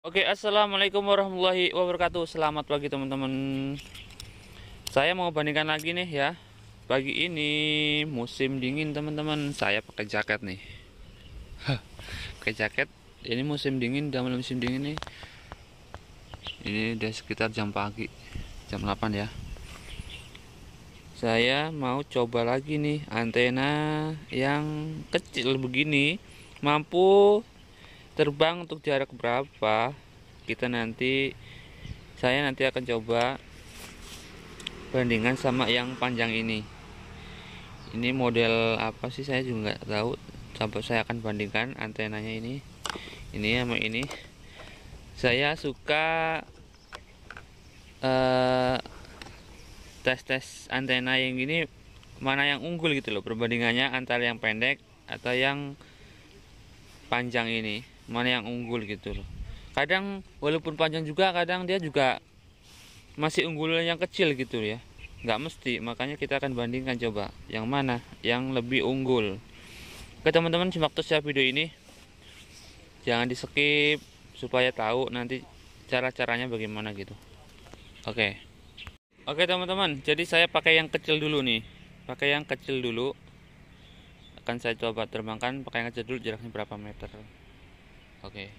Oke, assalamualaikum warahmatullahi wabarakatuh. Selamat pagi teman-teman. Saya mau bandingkan lagi nih ya. Pagi ini musim dingin teman-teman. Saya pakai jaket nih. pakai jaket. Ini musim dingin, udah musim dingin nih. Ini udah sekitar jam pagi, jam 8 ya. Saya mau coba lagi nih antena yang kecil begini mampu terbang untuk jarak berapa kita nanti saya nanti akan coba bandingan sama yang panjang ini ini model apa sih saya juga nggak tahu sampai saya akan bandingkan antenanya ini ini sama ini saya suka uh, eh, tes tes antena yang gini mana yang unggul gitu loh perbandingannya antara yang pendek atau yang panjang ini mana yang unggul gitu loh kadang walaupun panjang juga kadang dia juga masih unggul yang kecil gitu ya nggak mesti makanya kita akan bandingkan coba yang mana yang lebih unggul oke teman-teman simak terus ya video ini jangan di skip supaya tahu nanti cara-caranya bagaimana gitu oke oke teman-teman jadi saya pakai yang kecil dulu nih pakai yang kecil dulu akan saya coba terbangkan pakai yang kecil dulu jaraknya berapa meter Oke.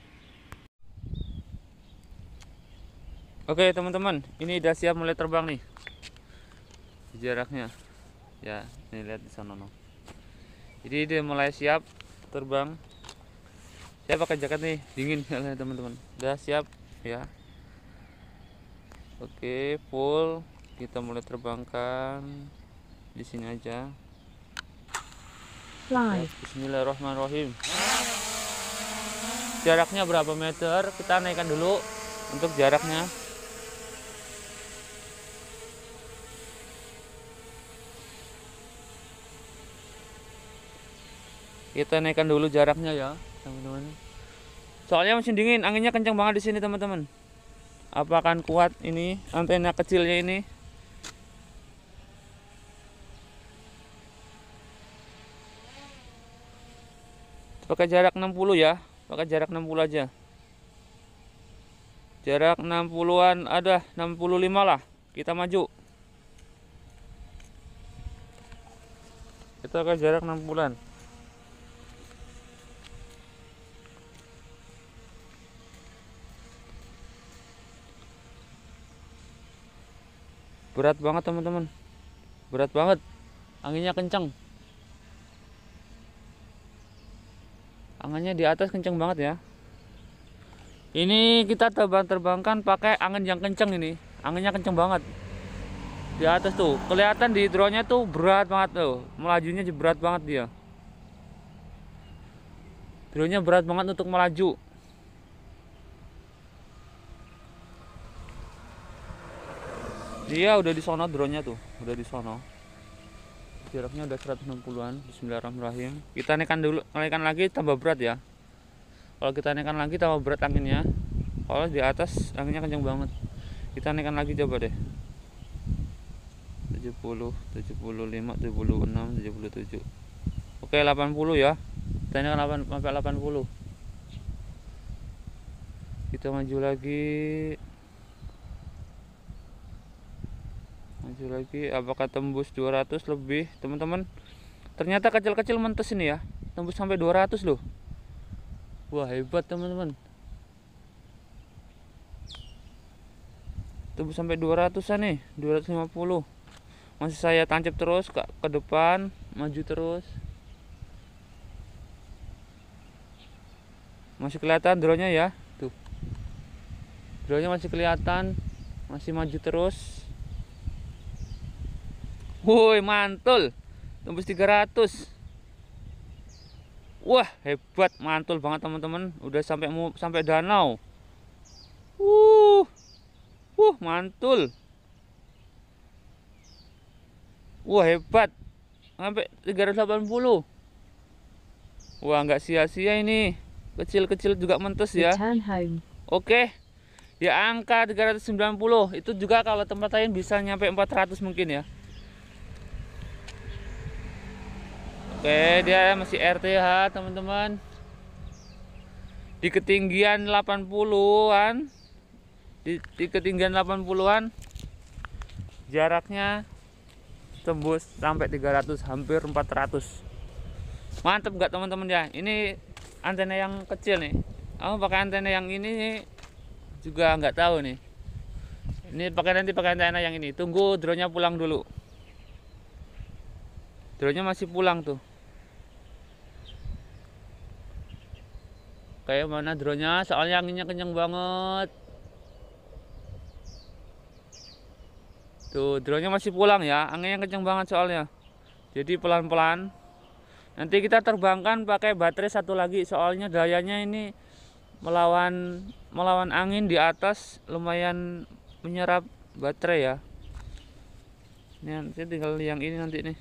Okay. Oke, teman-teman, ini udah siap mulai terbang nih. Jaraknya. Ya, ini lihat di sana no. Jadi dia mulai siap terbang. Saya pakai jaket nih, dingin ya teman-teman. Udah siap ya. Oke, okay, full. Kita mulai terbangkan di sini aja. Live. Bismillahirrahmanirrahim jaraknya berapa meter kita naikkan dulu untuk jaraknya kita naikkan dulu jaraknya ya teman-teman soalnya mesin dingin anginnya kencang banget di sini teman-teman apa akan kuat ini antena kecilnya ini pakai jarak 60 ya maka jarak 60 aja. Jarak 60-an ada 65 lah. Kita maju. Kita ke jarak 60-an. Berat banget teman-teman. Berat banget. Anginnya kencang. angannya di atas kenceng banget ya ini kita terbang-terbangkan pakai angin yang kenceng ini anginnya kenceng banget di atas tuh kelihatan di drone-nya tuh berat banget tuh melajunya berat banget dia drone-nya berat banget untuk melaju dia udah di sono drone-nya tuh udah di sono jaraknya udah 160-an Bismillahirrahmanirrahim kita naikkan dulu naikkan lagi tambah berat ya kalau kita naikkan lagi tambah berat anginnya kalau di atas anginnya kencang banget kita naikkan lagi coba deh 70 75 76 77 oke 80 ya kita naikkan 8, sampai 80 kita maju lagi maju lagi apakah tembus 200 lebih teman-teman ternyata kecil-kecil mentes ini ya tembus sampai 200 loh wah hebat teman-teman tembus sampai 200an nih 250 masih saya tancap terus ke, ke depan maju terus masih kelihatan drone-nya ya tuh drone-nya masih kelihatan masih maju terus Woi mantul tembus 300 Wah hebat mantul banget teman-teman udah sampai sampai danau uh uh mantul Wah hebat sampai 380 Wah nggak sia-sia ini kecil-kecil juga mentes ya Oke ya angka 390 itu juga kalau tempat lain bisa nyampe 400 mungkin ya Oke, dia masih RTH, teman-teman. Di ketinggian 80-an. Di, di ketinggian 80-an jaraknya tembus sampai 300 hampir 400. Mantap nggak teman-teman ya? Ini antena yang kecil nih. Aku pakai antena yang ini juga nggak tahu nih. Ini pakai nanti pakai antena yang ini. Tunggu drone-nya pulang dulu. Drone-nya masih pulang tuh. kayak mana drone-nya soalnya anginnya kenceng banget tuh drone-nya masih pulang ya anginnya kenceng banget soalnya jadi pelan-pelan nanti kita terbangkan pakai baterai satu lagi soalnya dayanya ini melawan melawan angin di atas lumayan menyerap baterai ya ini nanti tinggal yang ini nanti nih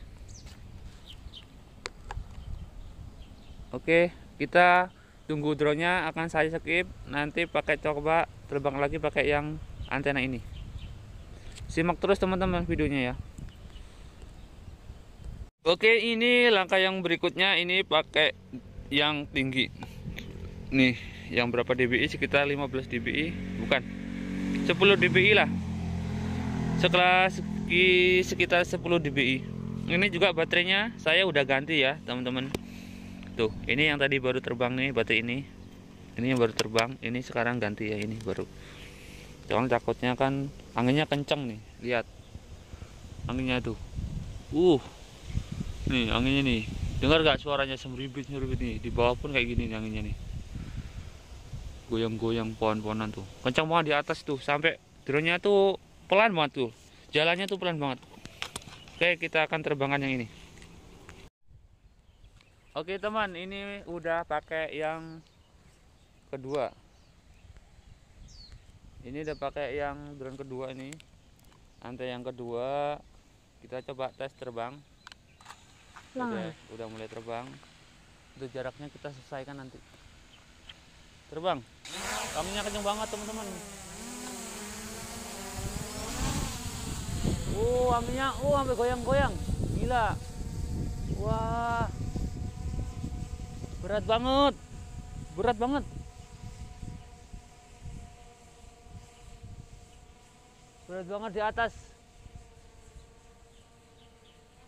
oke kita tunggu drone-nya akan saya skip nanti pakai coba terbang lagi pakai yang antena ini simak terus teman-teman videonya ya oke ini langkah yang berikutnya ini pakai yang tinggi nih yang berapa dBi sekitar 15 dBi bukan 10 dBi lah sekelas sekitar 10 dBi ini juga baterainya saya udah ganti ya teman-teman tuh ini yang tadi baru terbang nih batu ini ini yang baru terbang ini sekarang ganti ya ini baru jangan takutnya kan anginnya kenceng nih lihat anginnya tuh uh nih anginnya nih dengar gak suaranya semribit semribit nih di bawah pun kayak gini nih anginnya nih goyang-goyang pohon-pohonan tuh kenceng banget di atas tuh sampai drone tuh pelan banget tuh jalannya tuh pelan banget oke kita akan terbangkan yang ini Oke teman, ini udah pakai yang kedua. Ini udah pakai yang drone kedua ini. Antai yang kedua kita coba tes terbang. Udah, udah mulai terbang. Itu jaraknya kita selesaikan nanti. Terbang. Kamunya kenceng banget teman-teman. Uh, aminya, uh, sampai goyang-goyang. Gila. Wah berat banget berat banget berat banget di atas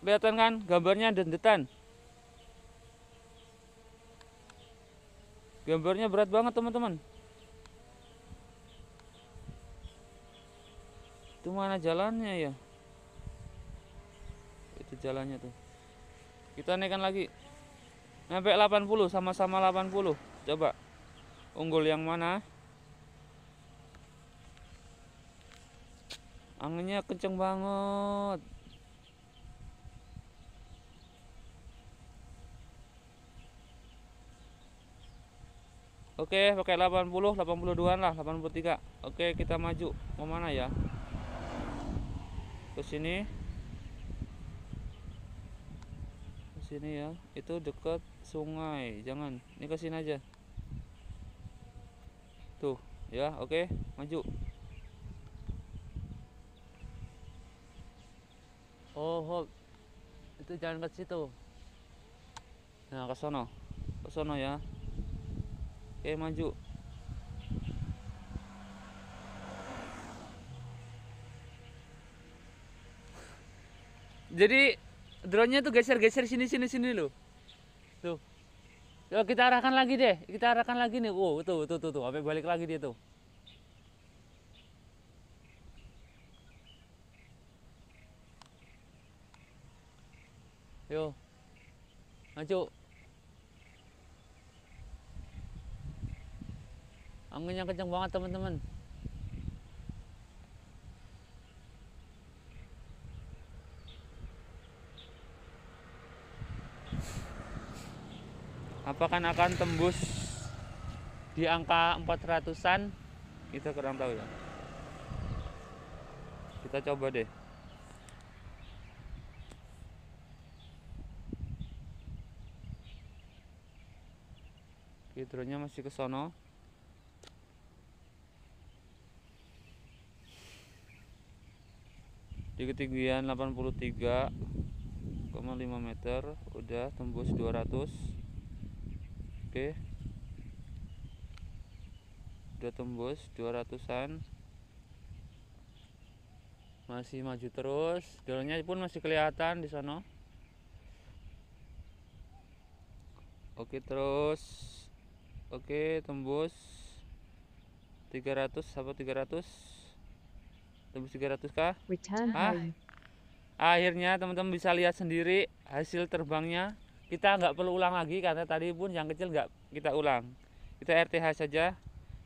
kelihatan kan gambarnya dendetan gambarnya berat banget teman-teman itu mana jalannya ya itu jalannya tuh kita naikkan lagi sampai 80 sama-sama 80 coba unggul yang mana anginnya kenceng banget Oke, pakai 80, 82 lah, 83. Oke, kita maju. Mau mana ya? Ke sini. sini ya itu dekat sungai jangan ini ke sini aja tuh ya oke maju oh hold. itu jangan ke situ nah ke sana ke sana ya oke maju jadi drone-nya tuh geser-geser sini sini sini lo, Tuh. Yo kita arahkan lagi deh. Kita arahkan lagi nih. Oh, tuh tuh tuh tuh, sampai balik lagi dia tuh. Yo. Maju. Anginnya kencang banget, teman-teman. apakah akan tembus di angka 400-an itu kurang tahu ya kita coba deh hidronya masih ke sono di ketinggian 83,5 meter udah tembus 200 Oke, udah tembus 200an masih maju terus dalamnya pun masih kelihatan di sana oke terus oke tembus 300 apa 300 tembus 300 kah ah, akhirnya teman-teman bisa lihat sendiri hasil terbangnya kita nggak perlu ulang lagi karena tadi pun yang kecil nggak kita ulang kita RTH saja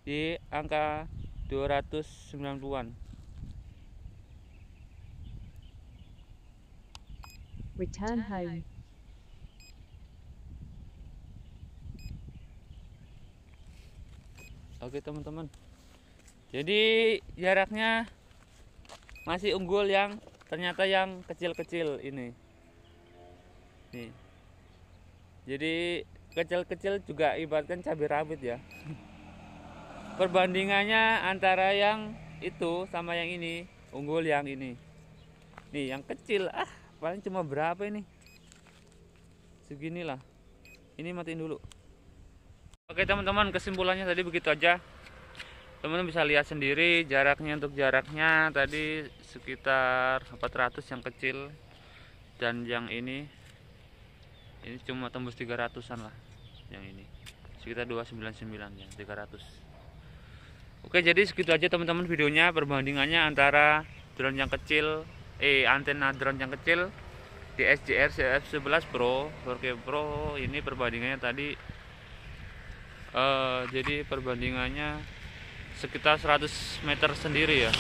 di angka 290-an return home Oke teman-teman Jadi jaraknya Masih unggul yang Ternyata yang kecil-kecil ini Nih jadi kecil-kecil juga ibaratkan cabai rawit ya perbandingannya antara yang itu sama yang ini unggul yang ini nih yang kecil ah paling cuma berapa ini seginilah ini matiin dulu oke teman-teman kesimpulannya tadi begitu aja teman-teman bisa lihat sendiri jaraknya untuk jaraknya tadi sekitar 400 yang kecil dan yang ini ini cuma tembus 300an lah yang ini sekitar 299 ya 300 oke jadi segitu aja teman-teman videonya perbandingannya antara drone yang kecil eh antena drone yang kecil di SJR CF11 Pro 4K Pro ini perbandingannya tadi uh, jadi perbandingannya sekitar 100 meter sendiri ya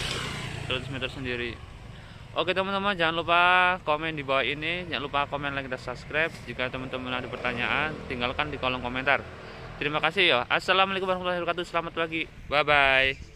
100 meter sendiri Oke teman-teman jangan lupa komen di bawah ini Jangan lupa komen, like, dan subscribe Jika teman-teman ada pertanyaan tinggalkan di kolom komentar Terima kasih ya Assalamualaikum warahmatullahi wabarakatuh Selamat pagi Bye-bye